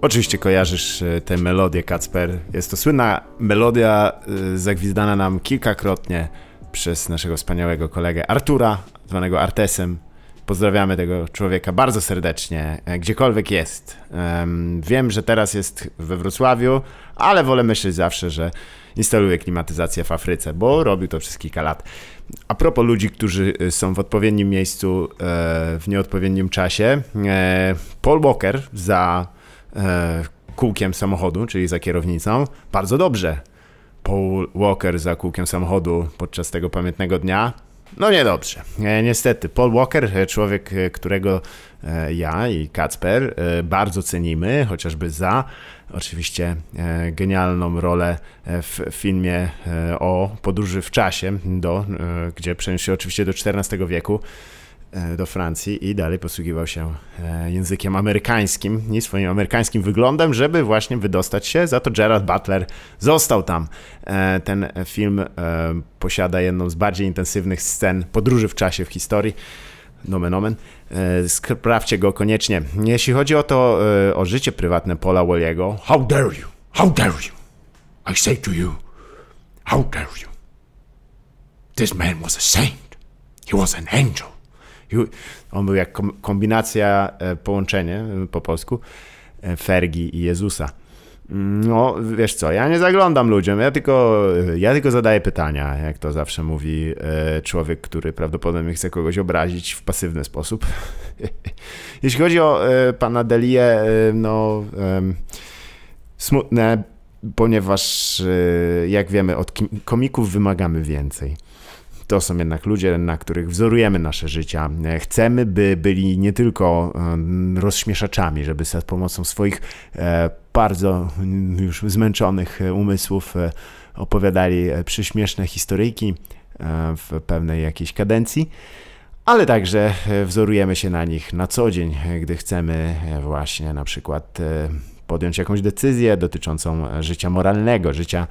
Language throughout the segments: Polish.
Oczywiście kojarzysz e, tę melodię, Kacper. Jest to słynna melodia e, zagwizdana nam kilkakrotnie przez naszego wspaniałego kolegę Artura, zwanego Artesem. Pozdrawiamy tego człowieka bardzo serdecznie, e, gdziekolwiek jest. Wiem, że teraz jest we Wrocławiu, ale wolę myśleć zawsze, że instaluje klimatyzację w Afryce, bo robił to przez kilka lat. A propos ludzi, którzy są w odpowiednim miejscu w nieodpowiednim czasie, Paul Walker za E, kółkiem samochodu, czyli za kierownicą, bardzo dobrze. Paul Walker za kółkiem samochodu podczas tego pamiętnego dnia. No niedobrze. E, niestety, Paul Walker, e, człowiek, którego ja i Kacper bardzo cenimy, chociażby za oczywiście genialną rolę w filmie o podróży w czasie, do, gdzie przeniesie się oczywiście do XIV wieku E, do Francji i dalej posługiwał się e, językiem amerykańskim i swoim amerykańskim wyglądem, żeby właśnie wydostać się. Za to Gerard Butler został tam. E, ten film posiada jedną z bardziej intensywnych scen podróży w czasie w historii. Nomen omen. Sprawdźcie go koniecznie. Jeśli chodzi o to, o życie prywatne Paula Walliego. How dare you! How dare you! I say to you, how dare you! This man was a saint. He was an angel. On był jak kombinacja, e, połączenie e, po polsku e, Fergi i Jezusa. Mm, no, wiesz co, ja nie zaglądam ludziom, ja tylko, ja tylko zadaję pytania, jak to zawsze mówi człowiek, który prawdopodobnie chce kogoś obrazić w pasywny sposób. Jeśli chodzi o pana Delię, no smutne, ponieważ jak wiemy, od komików wymagamy więcej. To są jednak ludzie, na których wzorujemy nasze życia. E, chcemy, by byli nie tylko e, rozśmieszaczami, żeby za pomocą swoich e, bardzo mm, już zmęczonych umysłów opowiadali przyśmieszne historyjki w pewnej jakiejś kadencji, ale także wzorujemy się na nich na co dzień, gdy chcemy właśnie na przykład podjąć jakąś decyzję dotyczącą e, życia moralnego, życia,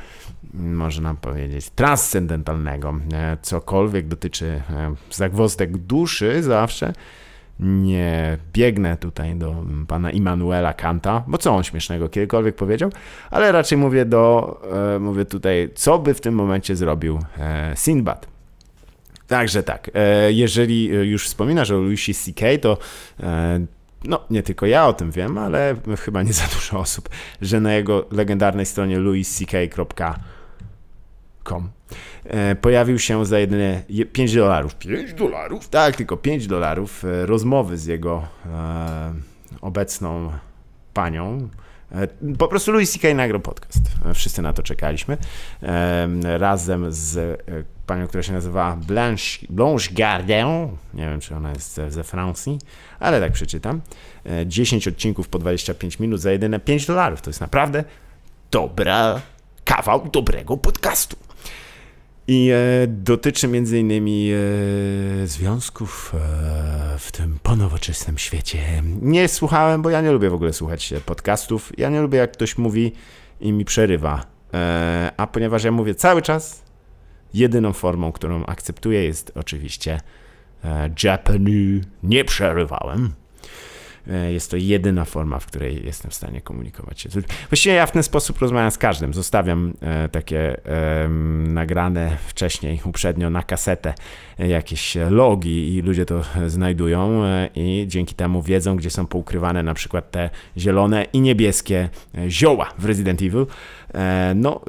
mm, można powiedzieć, transcendentalnego. E, cokolwiek dotyczy e, zagwozdek duszy, zawsze nie biegnę tutaj do mm, pana Immanuela Kanta, bo co on śmiesznego kiedykolwiek powiedział, ale raczej mówię do, mówię tutaj, co by w tym momencie zrobił Sinbad. Także tak, jeżeli już wspominasz o Louisie C.K., to no nie tylko ja o tym wiem, ale chyba nie za dużo osób, że na jego legendarnej stronie louisck.com e, pojawił się za jedynie 5 dolarów. 5 dolarów? Tak, tylko 5 dolarów e, rozmowy z jego e, obecną panią. E, po prostu Louis C.K. nagrał podcast. Wszyscy na to czekaliśmy. Razem z panią, która się nazywa Blanche, Blanche Gardin, nie wiem czy ona jest ze, ze Francji, ale tak przeczytam. 10 e, odcinków po 25 minut za jedyne 5 dolarów. To jest naprawdę dobra, kawał dobrego podcastu. I e, dotyczy między innymi e, związków e, w tym ponowoczesnym świecie. Nie słuchałem, bo ja nie lubię w ogóle słuchać e, podcastów. Ja nie lubię, jak ktoś mówi i mi przerywa. E, a ponieważ ja mówię cały czas, Jedyną formą, którą akceptuję jest oczywiście e, Japanu. Nie przerywałem. E, jest to jedyna forma, w której jestem w stanie komunikować się. Właściwie ja w ten sposób rozmawiam z każdym. Zostawiam e, takie um, nagrane wcześniej, uprzednio na kasetę jakieś logi i ludzie to znajdują i dzięki temu wiedzą, gdzie są poukrywane na przykład te zielone i niebieskie zioła w Resident Evil. no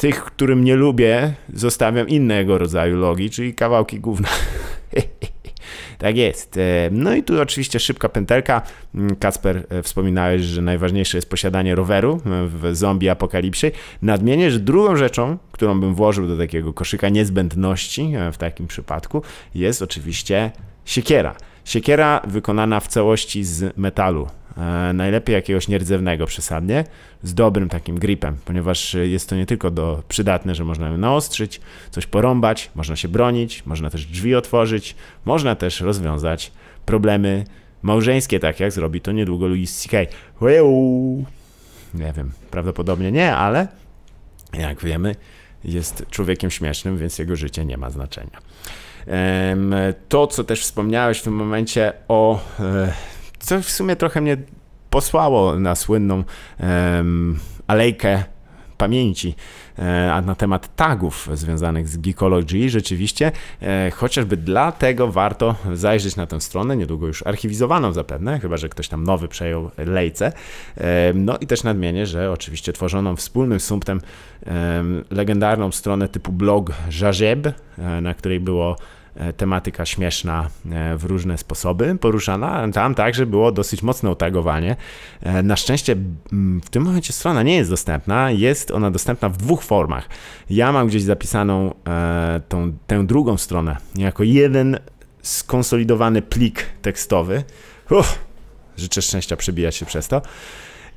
tych, którym nie lubię, zostawiam innego rodzaju logi, czyli kawałki gówna. tak jest. E, no i tu oczywiście szybka pętelka. Mm, Kasper, e, wspominałeś, że najważniejsze jest posiadanie roweru e, w zombie apokalipsie. Nadmienię, że drugą rzeczą, którą bym włożył do takiego koszyka niezbędności w takim przypadku, jest oczywiście siekiera. Siekiera wykonana w całości z metalu. E, najlepiej jakiegoś nierdzewnego przesadnie, z dobrym takim gripem, ponieważ jest to nie tylko do, przydatne, że można ją naostrzyć, coś porąbać, można się bronić, można też drzwi otworzyć, można też rozwiązać problemy małżeńskie, tak jak zrobi to niedługo Louis C.K. Nie wiem, prawdopodobnie nie, ale jak wiemy, jest człowiekiem śmiesznym, więc jego życie nie ma znaczenia. To, co też wspomniałeś w tym momencie o e, co w sumie trochę mnie posłało na słynną um, alejkę pamięci e, a na temat tagów związanych z Geekology. Rzeczywiście, e, chociażby dlatego warto zajrzeć na tę stronę, niedługo już archiwizowaną zapewne, chyba że ktoś tam nowy przejął lejce. No i też nadmienię, że oczywiście tworzoną wspólnym sumptem legendarną stronę typu blog Żażeb, e, na której było E, tematyka śmieszna e, w różne sposoby poruszana. Tam także było dosyć mocne otagowanie. E, na szczęście w tym momencie strona nie jest dostępna. Jest ona dostępna w dwóch formach. Ja mam gdzieś zapisaną tą, tę drugą stronę jako jeden skonsolidowany plik tekstowy. Uff, życzę szczęścia przebijać się przez to.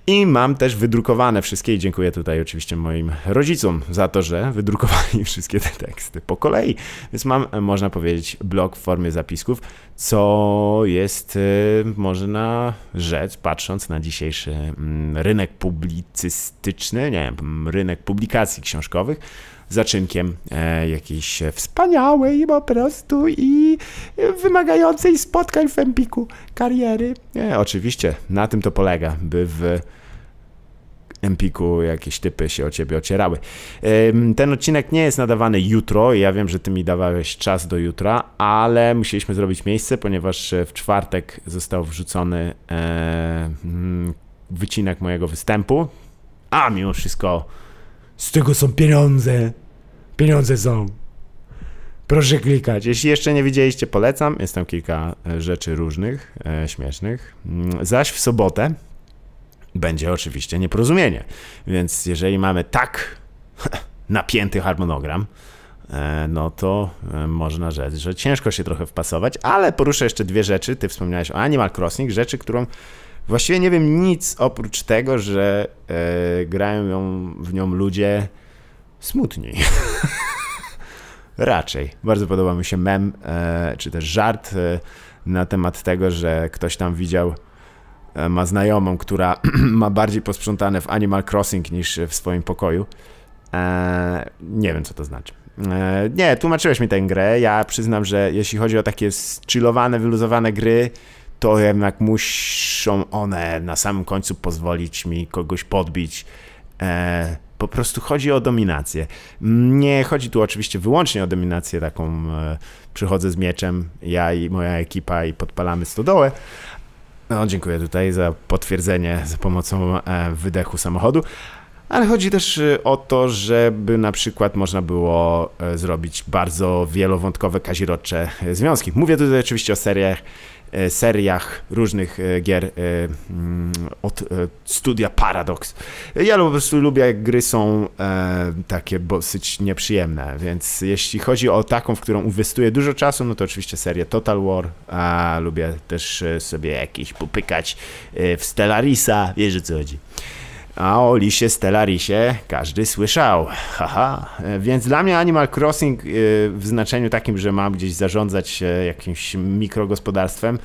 I mam też wydrukowane wszystkie i dziękuję tutaj oczywiście moim rodzicom za to, że wydrukowali wszystkie te teksty po kolei. Więc mam, e, można powiedzieć, blog w formie zapisków, co jest e, można rzecz, patrząc na dzisiejszy mm, rynek publicystyczny, nie wiem, mm, rynek publikacji książkowych, zaczynkiem e, jakiejś wspaniałej po prostu i wymagającej spotkań w Empiku kariery. E, oczywiście, na tym to polega, by w Empiku jakieś typy się o ciebie ocierały. Ten odcinek nie jest nadawany jutro. Ja wiem, że ty mi dawałeś czas do jutra, ale musieliśmy zrobić miejsce, ponieważ w czwartek został wrzucony e, mm, wycinek mojego występu. A mimo wszystko z tego są pieniądze. Pieniądze są. Proszę klikać. Jeśli jeszcze nie widzieliście, polecam. Jest tam kilka e, rzeczy różnych, e, śmiesznych. Mm, zaś w sobotę będzie oczywiście nieporozumienie. Więc jeżeli mamy tak napięty harmonogram, e, no to e, można rzec, że ciężko się trochę wpasować, ale poruszę jeszcze dwie rzeczy. Ty wspomniałeś o Animal Crossing, rzeczy, którą Właściwie nie wiem nic oprócz tego, że e, grają ją, w nią ludzie smutni. Raczej. Bardzo podoba mi się mem, e, czy też żart e, na temat tego, że ktoś tam widział, e, ma znajomą, która ma bardziej posprzątane w Animal Crossing niż w swoim pokoju. E, nie wiem, co to znaczy. E, nie, tłumaczyłeś mi tę grę. Ja przyznam, że jeśli chodzi o takie chillowane, wyluzowane gry, to jednak muszą one na samym końcu pozwolić mi kogoś podbić. E, po prostu chodzi o dominację. Nie chodzi tu oczywiście wyłącznie o dominację taką, e, przychodzę z mieczem, ja i moja ekipa i podpalamy stodołę. No, dziękuję tutaj za potwierdzenie za pomocą e, wydechu samochodu ale chodzi też y, o to, żeby na przykład można było e, zrobić bardzo wielowątkowe, kazirocze e, związki. Mówię tutaj oczywiście o seriach, e, seriach różnych gier mm, od studia Paradox. Ja po prostu lubię, jak gry są takie dosyć nieprzyjemne, więc jeśli chodzi o taką, w którą inwestuję dużo czasu, no to oczywiście serię Total War, a lubię też sobie jakieś popykać w Stellarisa, wiesz o co chodzi. A o Lisie Stellarisie każdy słyszał, haha. Więc dla mnie Animal Crossing y, w znaczeniu takim, że mam gdzieś zarządzać y, jakimś mikrogospodarstwem,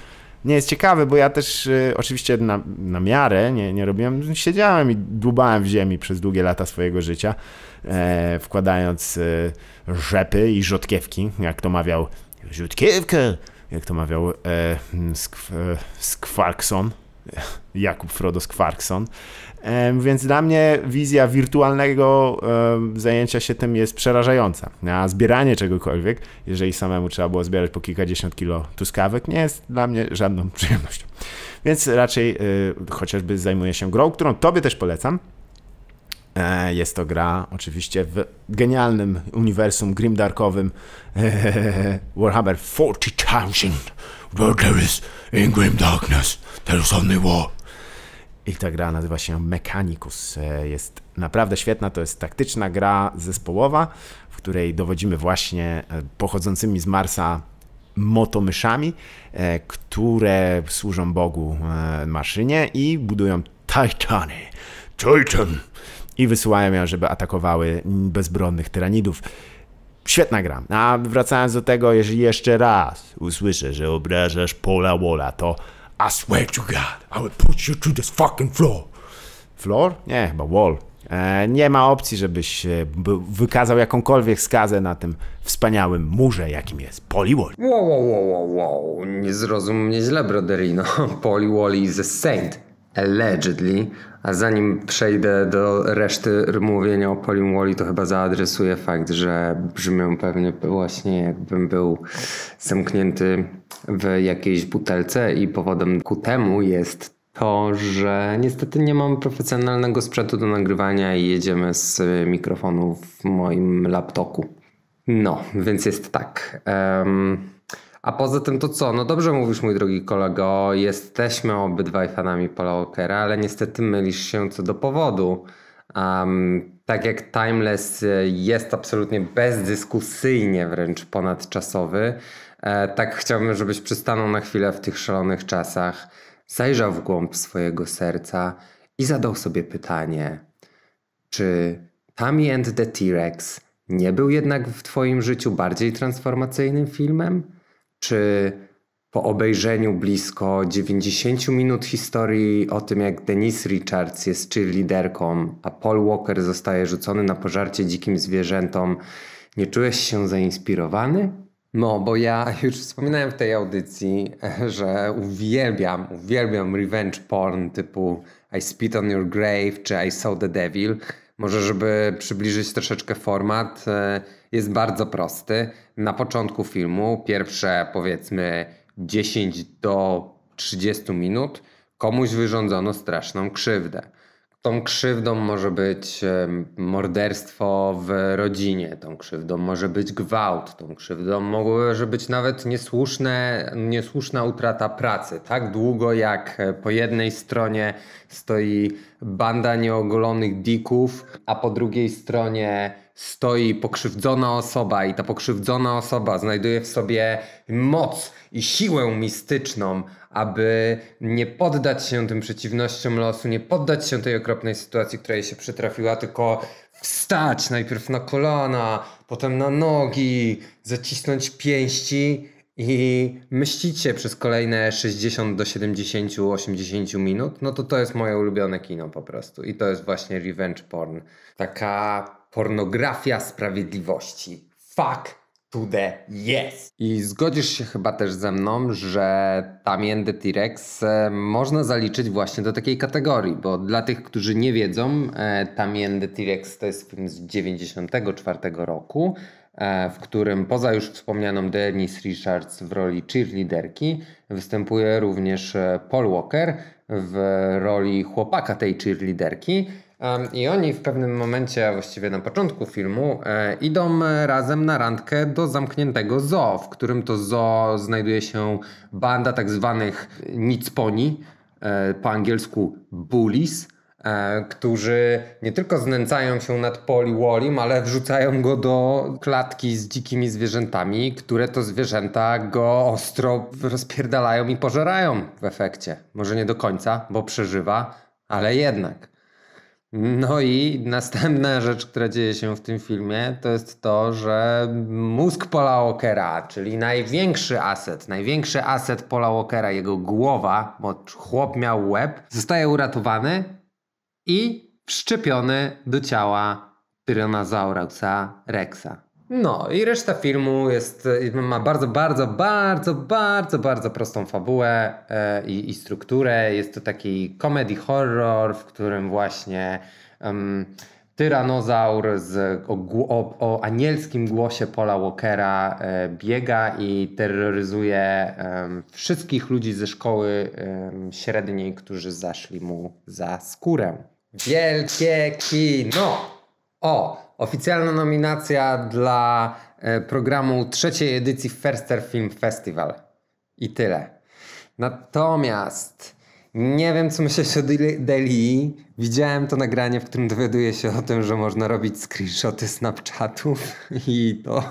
nie jest ciekawy, bo ja też y, oczywiście na, na miarę nie, nie robiłem, siedziałem i dłubałem w ziemi przez długie lata swojego życia, e, wkładając rzepy i rzutkiewki, jak to mawiał, rzodkiewkę, jak to mawiał e, skw, e, Skwarkson, Jakub Frodo Skwarkson. Więc dla mnie wizja wirtualnego zajęcia się tym jest przerażająca. A zbieranie czegokolwiek, jeżeli samemu trzeba było zbierać po kilkadziesiąt kilo tuskawek, nie jest dla mnie żadną przyjemnością. Więc raczej y, chociażby zajmuję się grą, którą tobie też polecam. E, jest to gra oczywiście w genialnym uniwersum grimdarkowym Warhammer 40,000 Where there is in grim darkness, there is only war. I ta gra nazywa się Mechanicus. E, jest naprawdę świetna, to jest taktyczna gra zespołowa, w której dowodzimy właśnie e, pochodzącymi z Marsa motomyszami, e, które służą Bogu maszynie i budują Titany. Titan! I wysyłają ją, żeby atakowały bezbronnych tyranidów. Świetna gra. A wracając do tego, jeżeli jeszcze raz usłyszę, że obrażasz Pola Walla, to I swear to God, I will put you to this fucking floor. Floor? Nie, chyba wall. E, nie ma opcji, żebyś e, wykazał jakąkolwiek skazę na tym wspaniałym murze, jakim jest Poliwall. Wow, wow, wow, wow, wow. Nie zrozum mnie źle, broderino. Poliwall is a saint allegedly, a zanim przejdę do reszty mówienia o Polim Wally, to chyba zaadresuję fakt, że brzmią pewnie właśnie jakbym był zamknięty w jakiejś butelce i powodem ku temu jest to, że niestety nie mam profesjonalnego sprzętu do nagrywania i jedziemy z mikrofonu w moim laptopu. No, więc jest tak. Um, a poza tym to co? No dobrze mówisz, mój drogi kolego, jesteśmy obydwaj fanami Paula Walkera, ale niestety mylisz się co do powodu. Um, tak jak Timeless e, jest absolutnie bezdyskusyjnie wręcz ponadczasowy, e, tak chciałbym, żebyś przystanął na chwilę w tych szalonych czasach, zajrzał w głąb swojego serca i zadał sobie pytanie, czy Tammy and the T-Rex nie był jednak w twoim życiu bardziej transformacyjnym filmem? czy po obejrzeniu blisko 90 minut historii o tym, jak Denise Richards jest liderką, a Paul Walker zostaje rzucony na pożarcie dzikim zwierzętom, nie czułeś się zainspirowany? No, bo ja już wspominałem w tej audycji, że uwielbiam, uwielbiam revenge porn typu I spit on your grave czy I saw the devil. Może, żeby przybliżyć troszeczkę format, e, jest bardzo prosty. Na początku filmu, pierwsze powiedzmy 10 do 30 minut, komuś wyrządzono straszną krzywdę. Tą krzywdą może być morderstwo w rodzinie, tą krzywdą może być gwałt, tą krzywdą może być nawet niesłuszne, niesłuszna utrata pracy. Tak długo jak e, po jednej stronie stoi banda nieogolonych dików, a po drugiej stronie stoi pokrzywdzona osoba i ta pokrzywdzona osoba znajduje w sobie moc i siłę mistyczną, aby nie poddać się tym przeciwnościom losu, nie poddać się tej okropnej sytuacji, która jej się przytrafiła, tylko wstać najpierw na kolana, potem na nogi, zacisnąć pięści i myślicie przez kolejne 60 do 70, 80 minut, no to to jest moje ulubione kino po prostu. I to jest właśnie revenge porn. Taka pornografia sprawiedliwości. Fuck to the yes. I zgodzisz się chyba też ze mną, że Tamien the T-Rex e, można zaliczyć właśnie do takiej kategorii, bo dla tych, którzy nie wiedzą, e, Tamien the T-Rex to jest film z 94 roku, e, w którym poza już wspomnianą Denise Richards w roli cheerleaderki występuje również Paul Walker w roli chłopaka tej cheerleaderki. I oni w pewnym momencie, właściwie na początku filmu, e, idą razem na randkę do zamkniętego zoo, w którym to zoo znajduje się banda tak zwanych nicponi, e, po angielsku bullies, e, którzy nie tylko znęcają się nad Poli Wallim, ale wrzucają go do klatki z dzikimi zwierzętami, które to zwierzęta go ostro rozpierdalają i pożerają w efekcie. Może nie do końca, bo przeżywa, ale jednak. No i następna rzecz, która dzieje się w tym filmie, to jest to, że mózg Paula Walkera, czyli największy aset, największy aset Paula Walkera, jego głowa, bo chłop miał łeb, zostaje uratowany i wszczepiony do ciała Tyrannosaurausa Rexa. No i reszta filmu jest, ma bardzo, bardzo, bardzo, bardzo, bardzo prostą fabułę e, i, strukturę. Jest to taki comedy horror, w którym właśnie um, tyranozaur z, o, o, o, anielskim głosie Paula Walkera e, biega i terroryzuje wszystkich ludzi ze szkoły średniej, którzy zaszli mu za skórę. Wielkie kino! O! Oficjalna nominacja dla e, programu trzeciej edycji First Film Festival. I tyle. Natomiast nie wiem, co myśleć o Deli. Widziałem to nagranie, w którym dowiaduję się o tym, że można robić screenshoty Snapchatów i to,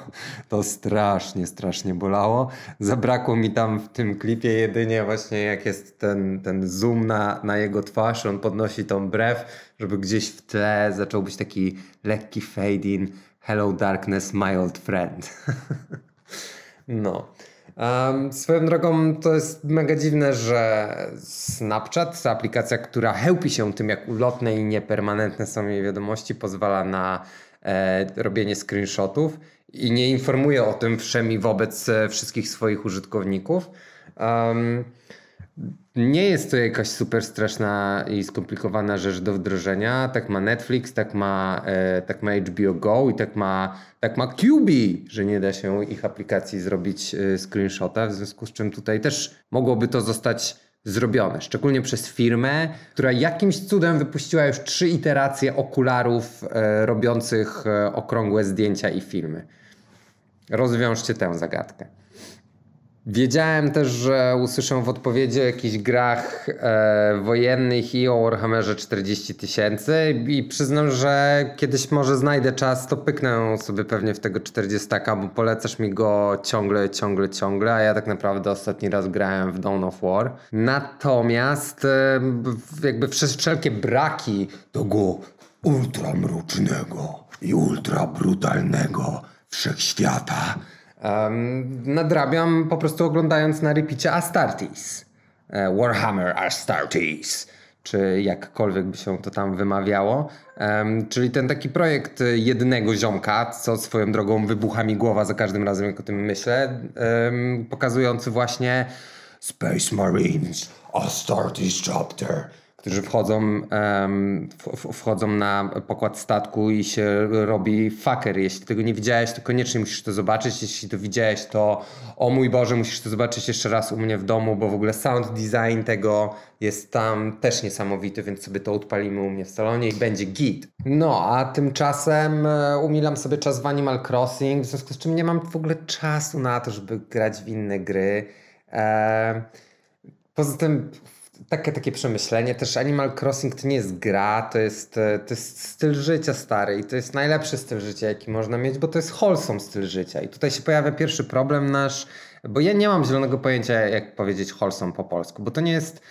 to strasznie, strasznie bolało. Zabrakło mi tam w tym klipie jedynie właśnie jak jest ten, ten zoom na, na jego twarz, on podnosi tą brew, żeby gdzieś w tle zaczął być taki lekki fade in. Hello darkness, my old friend. no. Um, swoją drogą to jest mega dziwne, że Snapchat, ta aplikacja, która hełpi się tym, jak ulotne i niepermanentne są jej wiadomości, pozwala na e, robienie screenshotów i nie informuje o tym wszemi wobec e, wszystkich swoich użytkowników. Um, nie jest to jakaś super straszna i skomplikowana rzecz do wdrożenia. Tak ma Netflix, tak ma, e, tak ma HBO Go i tak ma, tak ma QB, że nie da się ich aplikacji zrobić e, screenshota, w związku z czym tutaj też mogłoby to zostać zrobione, szczególnie przez firmę, która jakimś cudem wypuściła już trzy iteracje okularów e, robiących e, okrągłe zdjęcia i filmy. Rozwiążcie tę zagadkę. Wiedziałem też, że usłyszę w odpowiedzi o jakichś grach e, wojennych i o Warhammerze 40 tysięcy i przyznam, że kiedyś może znajdę czas, to pyknę sobie pewnie w tego 40 bo polecasz mi go ciągle, ciągle, ciągle, a ja tak naprawdę ostatni raz grałem w Dawn of War. Natomiast e, jakby wszelkie braki tego ultramrucznego i ultrabrutalnego wszechświata Um, nadrabiam po prostu oglądając na repicie Astartes, e, Warhammer Astartes, czy jakkolwiek by się to tam wymawiało. Um, czyli ten taki projekt e, jednego ziomka, co swoją drogą wybucha mi głowa za każdym razem, jak o tym myślę, um, pokazujący właśnie Space Marines Astartes Chapter którzy wchodzą, wchodzą na pokład statku i się robi fucker. Jeśli tego nie widziałeś, to koniecznie musisz to zobaczyć. Jeśli to widziałeś, to o mój Boże, musisz to zobaczyć jeszcze raz u mnie w domu, bo w ogóle sound design tego jest tam też niesamowity, więc sobie to odpalimy u mnie w salonie i będzie git. No, a tymczasem e, umilam sobie czas w Animal Crossing, w związku z czym nie mam w ogóle czasu na to, żeby grać w inne gry. E, poza tym takie, takie przemyślenie. Też Animal Crossing to nie jest gra, to jest, e, to jest styl życia stary i to jest najlepszy styl życia, jaki można mieć, bo to jest wholesome styl życia. I tutaj się pojawia pierwszy problem nasz, bo ja nie mam zielonego pojęcia, jak powiedzieć wholesome po polsku, bo to nie jest...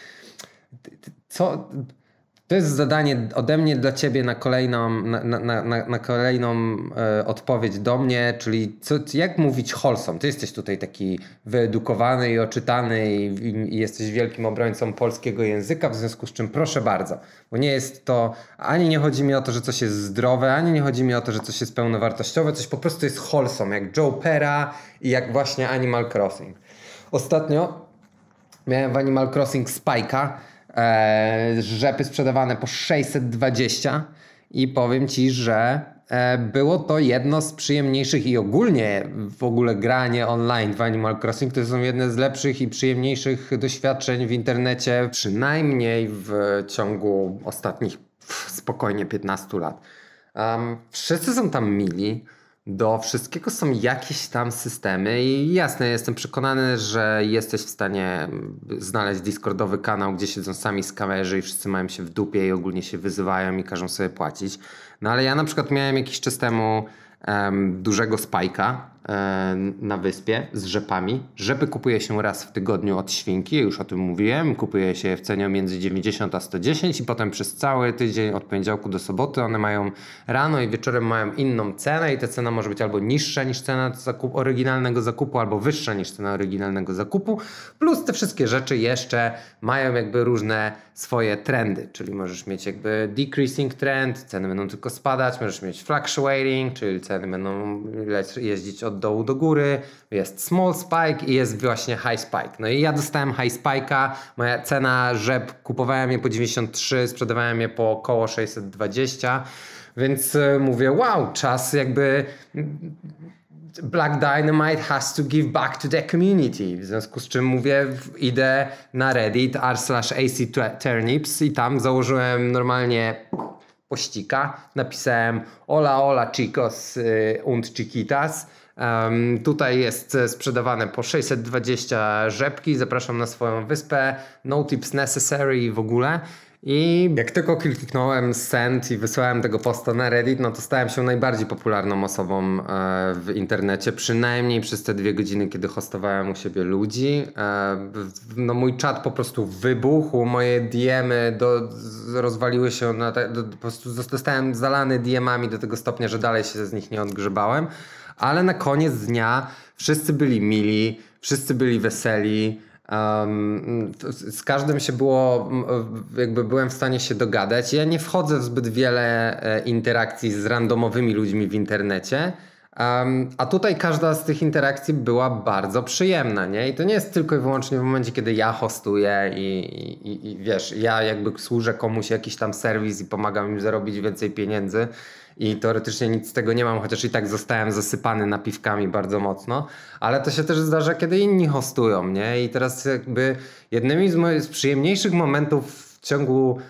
Co to jest zadanie ode mnie dla ciebie na kolejną, na, na, na, na kolejną e, odpowiedź do mnie, czyli co, jak mówić Holsom? Ty jesteś tutaj taki wyedukowany i oczytany i, i, i, jesteś wielkim obrońcą polskiego języka, w związku z czym proszę bardzo, bo nie jest to, ani nie chodzi mi o to, że coś jest zdrowe, ani nie chodzi mi o to, że coś jest pełnowartościowe, coś po prostu jest Holsom, jak Joe Pera i jak właśnie Animal Crossing. Ostatnio miałem w Animal Crossing Spike'a, E, rzepy sprzedawane po 620 i powiem Ci, że e, było to jedno z przyjemniejszych i ogólnie w ogóle granie online w Animal Crossing to są jedne z lepszych i przyjemniejszych doświadczeń w internecie, przynajmniej w ciągu ostatnich spokojnie 15 lat. Um, wszyscy są tam mili, do wszystkiego są jakieś tam systemy i jasne, jestem przekonany, że jesteś w stanie mm, znaleźć Discordowy kanał, gdzie siedzą sami z kamerzy i wszyscy mają się w dupie i ogólnie się wyzywają i każą sobie płacić. No ale ja na przykład miałem jakiś czas temu um, dużego spajka, E, na wyspie z rzepami. Rzepy kupuje się raz w tygodniu od świnki, już o tym mówiłem. Kupuje się je w cenie między 90 a 110 i potem przez cały tydzień od poniedziałku do soboty one mają rano i wieczorem mają inną cenę i ta cena może być albo niższa niż cena zakup, oryginalnego zakupu, albo wyższa niż cena oryginalnego zakupu. Plus te wszystkie rzeczy jeszcze mają jakby różne swoje trendy, czyli możesz mieć jakby decreasing trend, ceny będą tylko spadać, możesz mieć fluctuating, czyli ceny będą jeździć od od dołu do góry, jest small spike i jest właśnie high spike. No i ja dostałem high spike'a, moja cena rzep, kupowałem je po 93, sprzedawałem je po około 620, więc e, mówię, wow, czas jakby... Black Dynamite has to give back to the community. W związku z czym mówię, idę na Reddit r slash AC Turnips i tam założyłem normalnie pościka. Napisałem hola hola chicos y, und chiquitas Um, tutaj jest e, sprzedawane po 620 rzepki. Zapraszam na swoją wyspę. No tips necessary w ogóle. I jak tylko kliknąłem send i wysłałem tego posta na Reddit, no to stałem się najbardziej popularną osobą e, w internecie, przynajmniej przez te dwie godziny, kiedy hostowałem u siebie ludzi. E, no mój czat po prostu wybuchł, moje DMy do, rozwaliły się, na, do, po prostu zostałem zalany DMami do tego stopnia, że dalej się z nich nie odgrzebałem ale na koniec dnia wszyscy byli mili, wszyscy byli weseli. Um, z każdym się było, jakby byłem w stanie się dogadać. Ja nie wchodzę w zbyt wiele e, interakcji z randomowymi ludźmi w internecie. Um, a tutaj każda z tych interakcji była bardzo przyjemna, nie? I to nie jest tylko i wyłącznie w momencie, kiedy ja hostuję i, i, i wiesz, ja jakby służę komuś jakiś tam serwis i pomagam im zarobić więcej pieniędzy i teoretycznie nic z tego nie mam, chociaż i tak zostałem zasypany napiwkami bardzo mocno, ale to się też zdarza, kiedy inni hostują, nie? I teraz jakby jednymi z, moich, z przyjemniejszych momentów w ciągu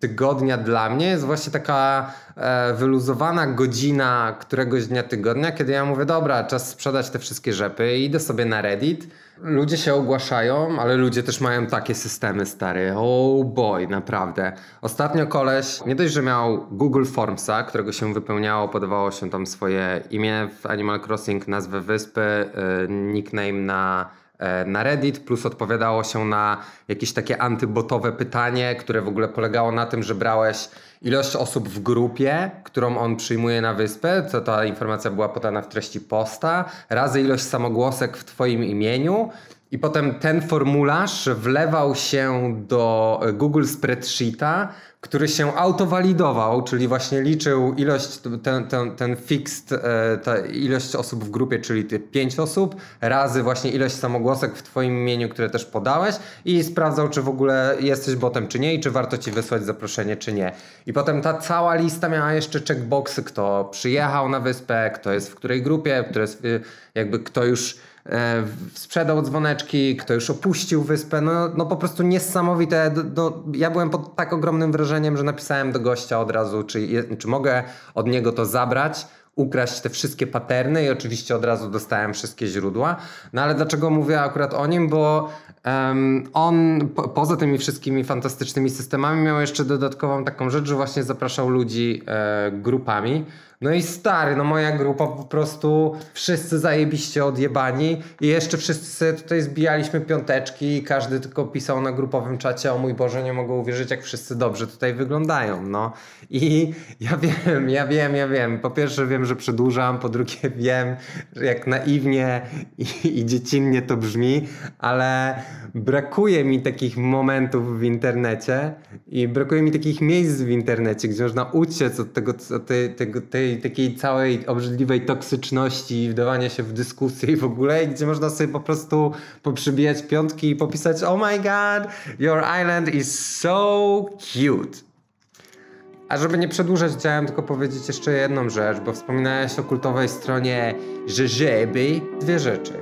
tygodnia dla mnie jest właśnie taka e, wyluzowana godzina któregoś dnia tygodnia, kiedy ja mówię, dobra, czas sprzedać te wszystkie rzepy i idę sobie na Reddit. Ludzie się ogłaszają, ale ludzie też mają takie systemy stary. Oh boy, naprawdę. Ostatnio koleś, nie dość, że miał Google Formsa, którego się wypełniało, podawało się tam swoje imię w Animal Crossing, nazwę wyspy, y, nickname na E, na Reddit, plus odpowiadało się na jakieś takie antybotowe pytanie, które w ogóle polegało na tym, że brałeś ilość osób w grupie, którą on przyjmuje na wyspę, co ta informacja była podana w treści posta, razy ilość samogłosek w Twoim imieniu. I potem ten formularz wlewał się do Google Spreadsheeta, który się autowalidował, czyli właśnie liczył ilość, ten, ten, ten fixed, e, ta ilość osób w grupie, czyli ty 5 osób, razy właśnie ilość samogłosek w twoim imieniu, które też podałeś i sprawdzał, czy w ogóle jesteś botem, czy nie i czy warto ci wysłać zaproszenie, czy nie. I potem ta cała lista miała jeszcze checkboxy, kto przyjechał na wyspę, kto jest w której grupie, kto jest e, jakby, kto już E, sprzedał dzwoneczki, kto już opuścił wyspę. No, no po prostu niesamowite. No, ja byłem pod tak ogromnym wrażeniem, że napisałem do gościa od razu, czy, czy mogę od niego to zabrać ukraść te wszystkie paterny i oczywiście od razu dostałem wszystkie źródła. No ale dlaczego mówię akurat o nim? Bo um, on po, poza tymi wszystkimi fantastycznymi systemami miał jeszcze dodatkową taką rzecz, że właśnie zapraszał ludzi e, grupami. No i stary, no moja grupa po prostu wszyscy zajebiście odjebani i jeszcze wszyscy tutaj zbijaliśmy piąteczki i każdy tylko pisał na grupowym czacie o mój Boże, nie mogę uwierzyć jak wszyscy dobrze tutaj wyglądają, no. I ja wiem, ja wiem, ja wiem. Po pierwsze wiem, że że przedłużam, po drugie wiem, że jak naiwnie i, i dziecinnie to brzmi, ale brakuje mi takich momentów w internecie i brakuje mi takich miejsc w internecie, gdzie można uciec od tego, od tej, tego, tej takiej całej obrzydliwej toksyczności i wdawania się w dyskusję i w ogóle, i gdzie można sobie po prostu poprzybijać piątki i popisać oh my god, your island is so cute. A żeby nie przedłużać, chciałem tylko powiedzieć jeszcze jedną rzecz, bo wspominałeś o kultowej stronie Rzeżeby. Dwie rzeczy.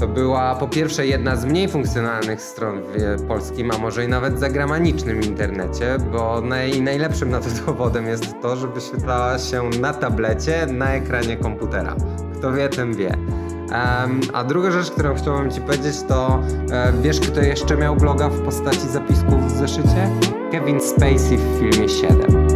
To była po pierwsze jedna z mniej funkcjonalnych stron w polskim, a może i nawet zagranicznym internecie, bo naj, najlepszym na to dowodem jest to, że wyświetlała się na tablecie, na ekranie komputera. Kto wie, ten wie. Um, a druga rzecz, którą chciałbym Ci powiedzieć, to e, wiesz, kto jeszcze miał bloga w postaci zapisków w zeszycie? Kevin Spacey w filmie 7.